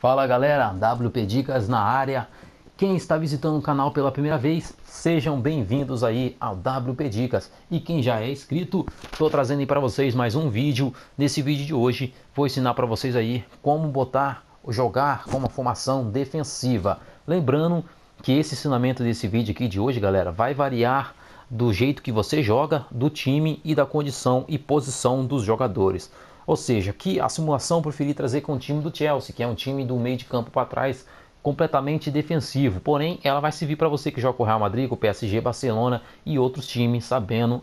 Fala galera, WP Dicas na área. Quem está visitando o canal pela primeira vez, sejam bem-vindos aí ao WP Dicas. E quem já é inscrito, estou trazendo aí para vocês mais um vídeo. Nesse vídeo de hoje, vou ensinar para vocês aí como botar, ou jogar com uma formação defensiva. Lembrando que esse ensinamento desse vídeo aqui de hoje, galera, vai variar do jeito que você joga, do time e da condição e posição dos jogadores. Ou seja, que a simulação preferi trazer com o time do Chelsea, que é um time do meio de campo para trás completamente defensivo. Porém, ela vai servir para você que joga com o Real Madrid, com o PSG, Barcelona e outros times, sabendo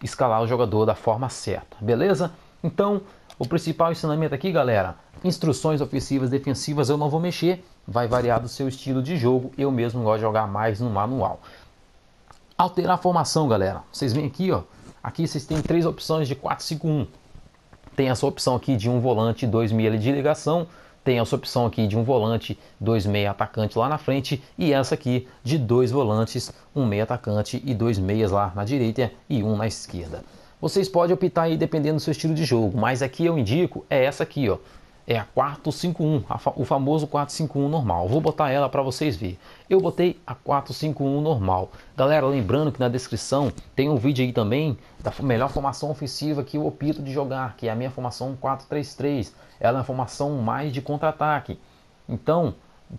escalar o jogador da forma certa, beleza? Então, o principal ensinamento aqui, galera, instruções ofensivas, defensivas, eu não vou mexer, vai variar do seu estilo de jogo. Eu mesmo gosto de jogar mais no manual. Alterar a formação, galera. Vocês vêm aqui, ó. Aqui vocês têm três opções de 4-5-1. Tem essa opção aqui de um volante 2 meia de ligação, tem essa opção aqui de um volante 2 meia atacante lá na frente e essa aqui de dois volantes, um meia atacante e dois meias lá na direita e um na esquerda. Vocês podem optar aí dependendo do seu estilo de jogo, mas aqui eu indico é essa aqui, ó, é a 451, a fa o famoso 451 normal. Vou botar ela para vocês verem. Eu botei a 451 normal. Galera, lembrando que na descrição tem um vídeo aí também da melhor formação ofensiva que eu opto de jogar, que é a minha formação 433. Ela é uma formação mais de contra-ataque. Então,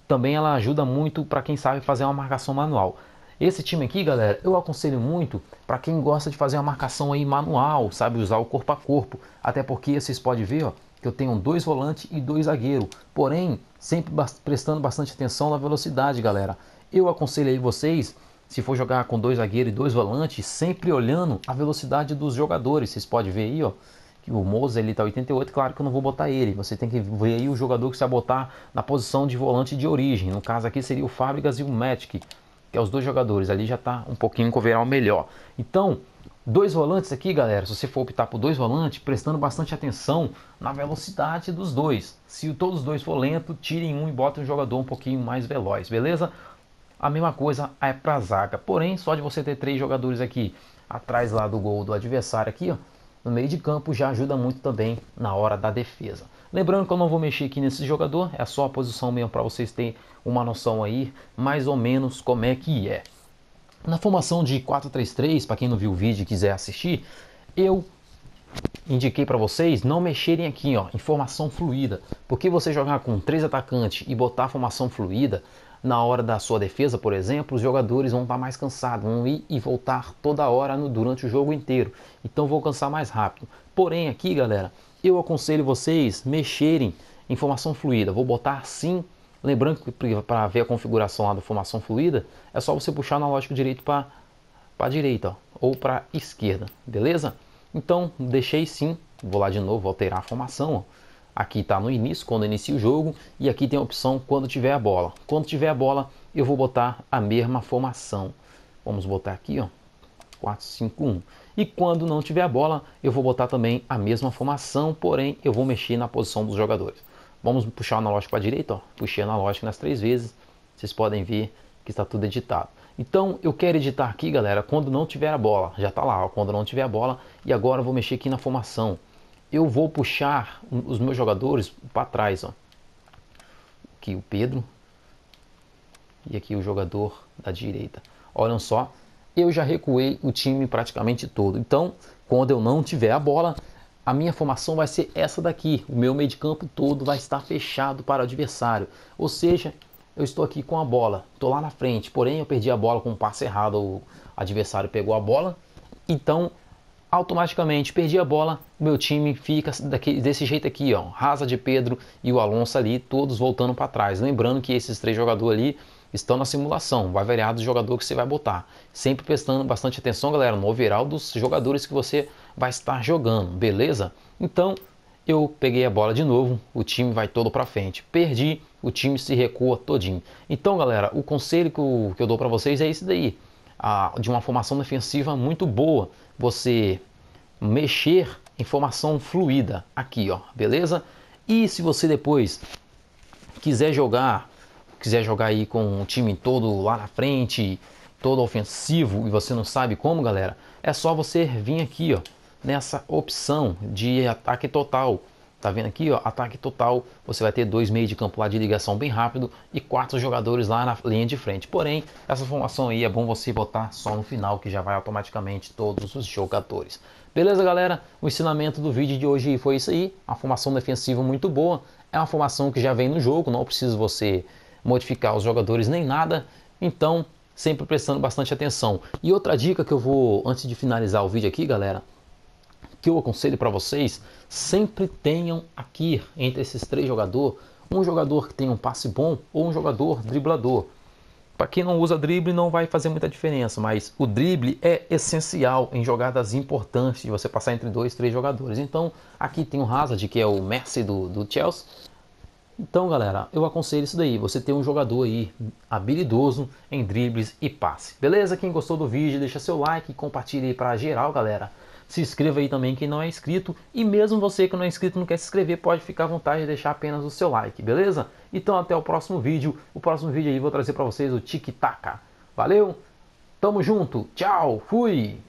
também ela ajuda muito para quem sabe fazer uma marcação manual. Esse time aqui, galera, eu aconselho muito para quem gosta de fazer uma marcação aí manual, sabe usar o corpo a corpo, até porque vocês podem ver, ó, que eu tenham dois volantes e dois zagueiros. Porém, sempre prestando bastante atenção na velocidade, galera. Eu aconselho aí vocês, se for jogar com dois zagueiros e dois volantes, sempre olhando a velocidade dos jogadores. Vocês podem ver aí, ó que o Moza ele tá 88, claro que eu não vou botar ele. Você tem que ver aí o jogador que você vai botar na posição de volante de origem. No caso aqui seria o Fábricas e o Matic, que é os dois jogadores. Ali já tá um pouquinho com o melhor. Então, Dois volantes aqui, galera, se você for optar por dois volantes, prestando bastante atenção na velocidade dos dois. Se todos os dois for lento, tirem um e botem um jogador um pouquinho mais veloz, beleza? A mesma coisa é para zaga. Porém, só de você ter três jogadores aqui atrás lá do gol do adversário aqui, ó, no meio de campo já ajuda muito também na hora da defesa. Lembrando que eu não vou mexer aqui nesse jogador, é só a posição mesmo para vocês terem uma noção aí, mais ou menos como é que é. Na formação de 4-3-3, para quem não viu o vídeo e quiser assistir, eu indiquei para vocês não mexerem aqui ó, em formação fluida, porque você jogar com três atacantes e botar formação fluida, na hora da sua defesa, por exemplo, os jogadores vão estar tá mais cansados, vão ir e voltar toda hora no, durante o jogo inteiro, então vão cansar mais rápido. Porém, aqui galera, eu aconselho vocês mexerem em formação fluida, vou botar sim Lembrando que para ver a configuração lá da formação fluida, é só você puxar na analógico direito para a direita ó, ou para a esquerda, beleza? Então, deixei sim, vou lá de novo alterar a formação. Ó. Aqui está no início, quando inicia o jogo, e aqui tem a opção quando tiver a bola. Quando tiver a bola, eu vou botar a mesma formação. Vamos botar aqui, ó, 4, 5, 1. E quando não tiver a bola, eu vou botar também a mesma formação, porém eu vou mexer na posição dos jogadores. Vamos puxar o analógico para a direita, ó. puxei o analógico nas três vezes, vocês podem ver que está tudo editado. Então eu quero editar aqui, galera, quando não tiver a bola, já está lá, ó, quando não tiver a bola, e agora eu vou mexer aqui na formação. Eu vou puxar os meus jogadores para trás, ó. aqui o Pedro e aqui o jogador da direita. Olham só, eu já recuei o time praticamente todo. Então, quando eu não tiver a bola, a minha formação vai ser essa daqui. O meu meio de campo todo vai estar fechado para o adversário. Ou seja, eu estou aqui com a bola, estou lá na frente, porém eu perdi a bola com um passe errado, o adversário pegou a bola, então automaticamente perdi a bola, meu time fica desse jeito aqui, ó, Rasa de Pedro e o Alonso ali, todos voltando para trás. Lembrando que esses três jogadores ali estão na simulação. Vai variar do jogador que você vai botar. Sempre prestando bastante atenção, galera, no overall dos jogadores que você vai estar jogando, beleza? Então, eu peguei a bola de novo, o time vai todo para frente. Perdi, o time se recua todinho. Então, galera, o conselho que eu, que eu dou para vocês é esse daí. de uma formação defensiva muito boa, você mexer em formação fluida aqui, ó, beleza? E se você depois quiser jogar quiser jogar aí com o time todo lá na frente, todo ofensivo e você não sabe como, galera, é só você vir aqui, ó, nessa opção de ataque total. Tá vendo aqui, ó, ataque total, você vai ter dois meios de campo lá de ligação bem rápido e quatro jogadores lá na linha de frente. Porém, essa formação aí é bom você botar só no final, que já vai automaticamente todos os jogadores. Beleza, galera? O ensinamento do vídeo de hoje foi isso aí. A formação defensiva muito boa. É uma formação que já vem no jogo, não precisa você modificar os jogadores nem nada, então sempre prestando bastante atenção. E outra dica que eu vou, antes de finalizar o vídeo aqui, galera, que eu aconselho para vocês, sempre tenham aqui entre esses três jogadores um jogador que tenha um passe bom ou um jogador driblador. Para quem não usa drible não vai fazer muita diferença, mas o drible é essencial em jogadas importantes de você passar entre dois, três jogadores. Então aqui tem o Hazard, que é o Messi do, do Chelsea, então, galera, eu aconselho isso daí. Você ter um jogador aí habilidoso em dribles e passe. Beleza? Quem gostou do vídeo, deixa seu like, compartilha aí pra geral, galera. Se inscreva aí também quem não é inscrito. E mesmo você que não é inscrito não quer se inscrever, pode ficar à vontade de deixar apenas o seu like, beleza? Então até o próximo vídeo. O próximo vídeo aí vou trazer para vocês o Tic Taca. Valeu, tamo junto, tchau, fui!